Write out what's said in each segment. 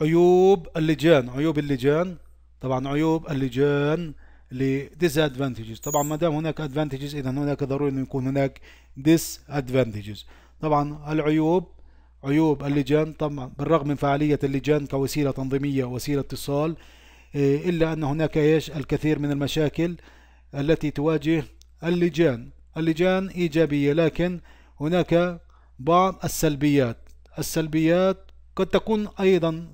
عيوب اللجان عيوب اللجان طبعا عيوب اللجان لديس ادفانتجز طبعا ما دام هناك ادفانتجز اذا هناك ضروري انه يكون هناك ديس ادفانتجز طبعا العيوب عيوب اللجان طبعا بالرغم من فعالية اللجان كوسيلة تنظيمية وسيله اتصال آه، إلا أن هناك إيش الكثير من المشاكل التي تواجه اللجان اللجان إيجابية لكن هناك بعض السلبيات السلبيات قد تكون أيضا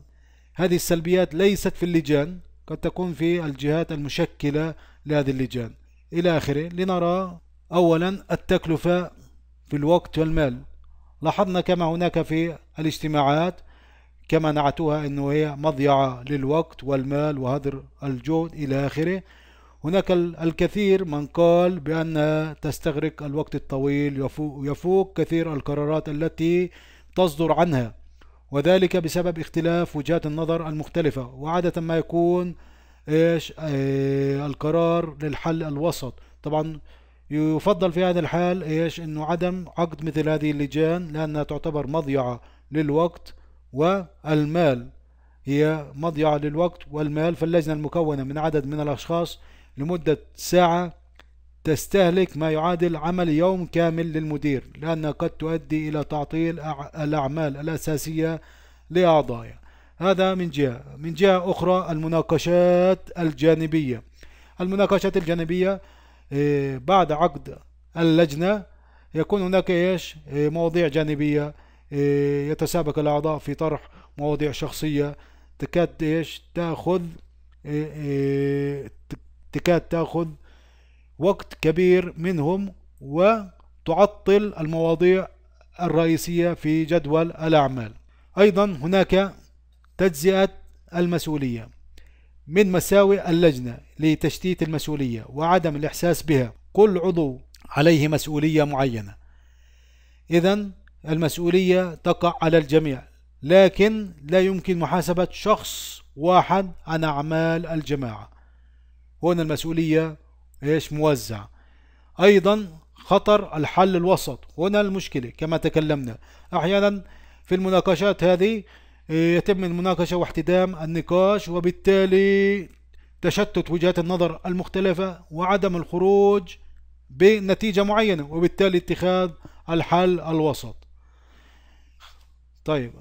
هذه السلبيات ليست في اللجان قد تكون في الجهات المشكلة لهذه اللجان إلى آخره لنرى أولا التكلفة في الوقت والمال لاحظنا كما هناك في الاجتماعات كما نعتوها أنه هي مضيعة للوقت والمال وهدر الجهد إلى آخره هناك الكثير من قال بأنها تستغرق الوقت الطويل يفوق, يفوق كثير القرارات التي تصدر عنها وذلك بسبب اختلاف وجهات النظر المختلفة وعادة ما يكون إيش إيه القرار للحل الوسط طبعا يفضل في هذا الحال إيش إنه عدم عقد مثل هذه اللجان لأنها تعتبر مضيعة للوقت والمال هي مضيعة للوقت والمال فاللجنة المكونة من عدد من الأشخاص لمدة ساعة تستهلك ما يعادل عمل يوم كامل للمدير لأنها قد تؤدي إلى تعطيل الأعمال الأساسية لأعضائه هذا من جهة من جهة أخرى المناقشات الجانبية المناقشات الجانبية آه، بعد عقد اللجنة يكون هناك إيش آه، مواضيع جانبية آه، يتسابق الأعضاء في طرح مواضيع شخصية تكاد إيش تأخذ تكاد تأخذ وقت كبير منهم وتعطل المواضيع الرئيسية في جدول الأعمال أيضا هناك تجزئة المسؤولية من مساوئ اللجنة لتشتيت المسؤولية وعدم الإحساس بها كل عضو عليه مسؤولية معينة إذا المسؤولية تقع على الجميع لكن لا يمكن محاسبة شخص واحد عن أعمال الجماعة هنا المسؤولية ايش موزع ايضا خطر الحل الوسط هنا المشكلة كما تكلمنا احيانا في المناقشات هذه آه، يتم المناقشة واحتدام النقاش وبالتالي تشتت وجهات النظر المختلفة وعدم الخروج بنتيجة معينة وبالتالي اتخاذ الحل الوسط طيب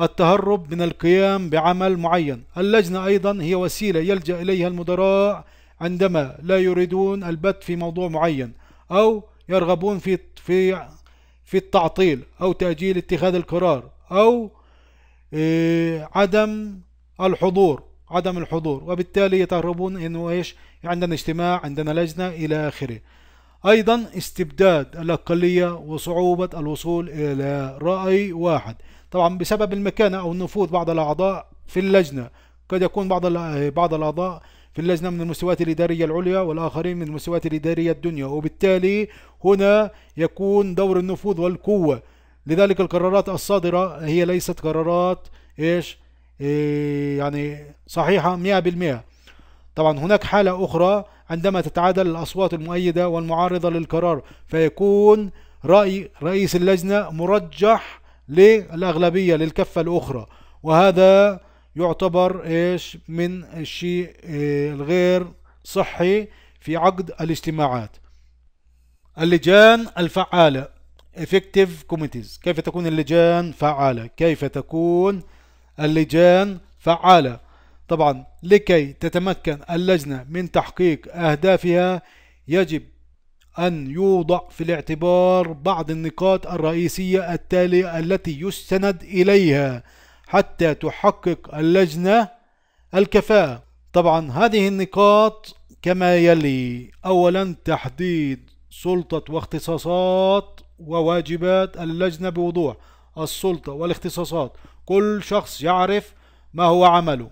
التهرب من القيام بعمل معين اللجنة أيضا هي وسيلة يلجأ إليها المدراء عندما لا يريدون البت في موضوع معين أو يرغبون في في في التعطيل أو تأجيل اتخاذ القرار أو آه، عدم الحضور عدم الحضور وبالتالي يتهربون انه ايش عندنا اجتماع عندنا لجنة الى اخره ايضا استبداد الاقلية وصعوبة الوصول الى رأي واحد طبعا بسبب المكانة او نفوذ بعض الاعضاء في اللجنة قد يكون بعض بعض الاعضاء في اللجنة من المستويات الإدارية العليا والآخرين من المستويات الإدارية الدنيا وبالتالي هنا يكون دور النفوذ والقوة لذلك القرارات الصادرة هي ليست قرارات إيش إيه يعني صحيحة 100% طبعا هناك حالة أخرى عندما تتعادل الأصوات المؤيدة والمعارضة للقرار فيكون رأي رئيس اللجنة مرجح للأغلبية للكفة الأخرى وهذا يعتبر ايش من الشيء آه، الغير صحي في عقد الاجتماعات اللجان الفعالة effective committees كيف تكون اللجان فعالة كيف تكون اللجان فعالة طبعا لكي تتمكن اللجنة من تحقيق أهدافها يجب أن يوضع في الاعتبار بعض النقاط الرئيسية التالية التي يستند إليها حتى تحقق اللجنة الكفاءة طبعا هذه النقاط كما يلي أولا تحديد سلطة واختصاصات وواجبات اللجنة بوضوح السلطة والاختصاصات كل شخص يعرف ما هو عمله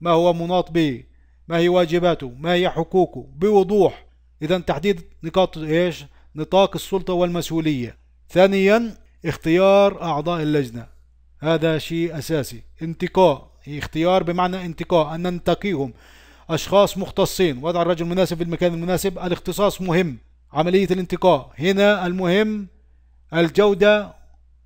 ما هو مناط به ما هي واجباته ما هي حقوقه بوضوح إذا تحديد نقاط إيش نطاق السلطة والمسؤولية ثانيا اختيار أعضاء اللجنة هذا شيء أساسي انتقاء اختيار بمعنى انتقاء أن ننتقيهم أشخاص مختصين وضع الرجل المناسب في المكان المناسب الاختصاص مهم عملية الانتقاء هنا المهم الجودة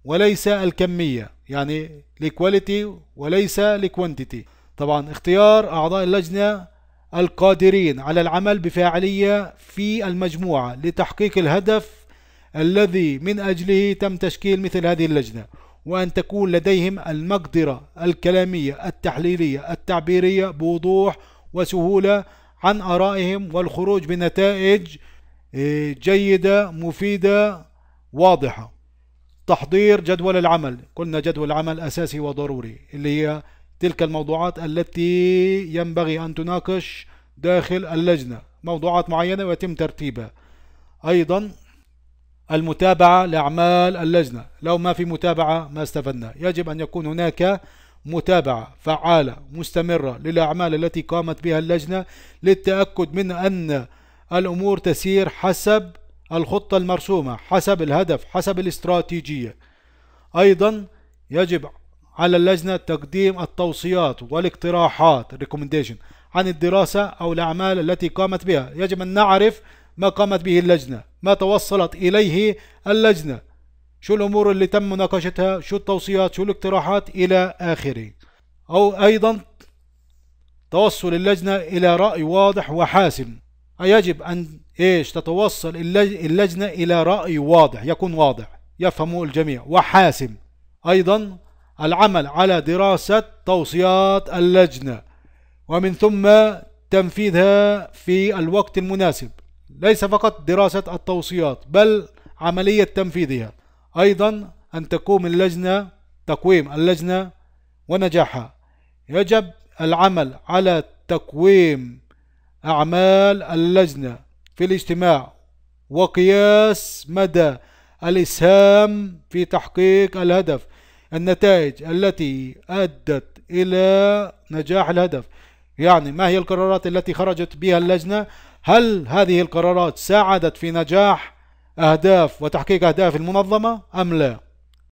وليس الكمية يعني لكواليتي وليس لكوانتيتي طبعا اختيار أعضاء اللجنة القادرين على العمل بفاعلية في المجموعة لتحقيق الهدف الذي من أجله تم تشكيل مثل هذه اللجنة وأن تكون لديهم المقدرة الكلامية التحليلية التعبيرية بوضوح وسهولة عن آرائهم والخروج بنتائج آه، جيدة مفيدة واضحة تحضير جدول العمل قلنا جدول العمل أساسي وضروري اللي هي تلك الموضوعات التي ينبغي أن تناقش داخل اللجنة موضوعات معينة ويتم ترتيبها أيضا المتابعة لأعمال اللجنة لو ما في متابعة ما استفدنا يجب أن يكون هناك متابعة فعالة مستمرة للأعمال التي قامت بها اللجنة للتأكد من أن الأمور تسير حسب الخطة المرسومة حسب الهدف حسب الاستراتيجية أيضا يجب على اللجنة تقديم التوصيات والاقتراحات عن الدراسة أو الأعمال التي قامت بها يجب أن نعرف ما قامت به اللجنة ما توصلت إليه اللجنة شو الأمور اللي تم مناقشتها شو التوصيات شو الاقتراحات إلى آخره أو أيضا توصل اللجنة إلى رأي واضح وحاسم يجب أن إيش تتوصل اللجنة إلى رأي واضح يكون واضح يفهمه الجميع وحاسم أيضا العمل على دراسة توصيات اللجنة ومن ثم تنفيذها في الوقت المناسب ليس فقط دراسة التوصيات بل عملية تنفيذها أيضا أن تقوم اللجنة تقويم اللجنة ونجاحها يجب العمل على تقويم أعمال اللجنة في الاجتماع وقياس مدى الإسهام في تحقيق الهدف النتائج التي أدت إلى نجاح الهدف يعني ما هي القرارات التي خرجت بها اللجنة هل هذه القرارات ساعدت في نجاح أهداف وتحقيق أهداف المنظمة أم لا؟